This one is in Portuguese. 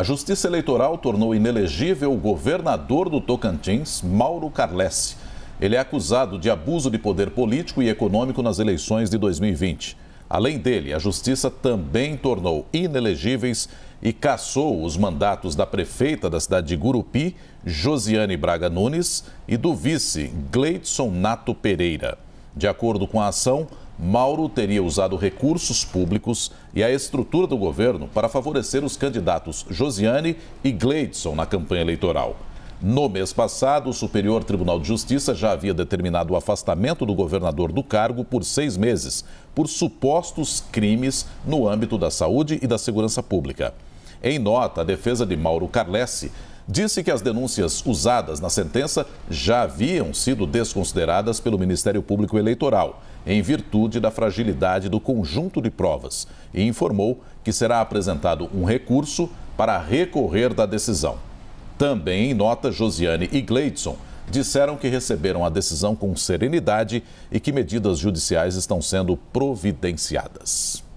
a Justiça Eleitoral tornou inelegível o governador do Tocantins, Mauro Carlesse. Ele é acusado de abuso de poder político e econômico nas eleições de 2020. Além dele, a Justiça também tornou inelegíveis e cassou os mandatos da prefeita da cidade de Gurupi, Josiane Braga Nunes, e do vice, Gleidson Nato Pereira. De acordo com a ação, Mauro teria usado recursos públicos e a estrutura do governo para favorecer os candidatos Josiane e Gleidson na campanha eleitoral. No mês passado, o Superior Tribunal de Justiça já havia determinado o afastamento do governador do cargo por seis meses, por supostos crimes no âmbito da saúde e da segurança pública. Em nota, a defesa de Mauro Carlesse disse que as denúncias usadas na sentença já haviam sido desconsideradas pelo Ministério Público Eleitoral, em virtude da fragilidade do conjunto de provas, e informou que será apresentado um recurso para recorrer da decisão. Também em nota, Josiane e Gleidson disseram que receberam a decisão com serenidade e que medidas judiciais estão sendo providenciadas.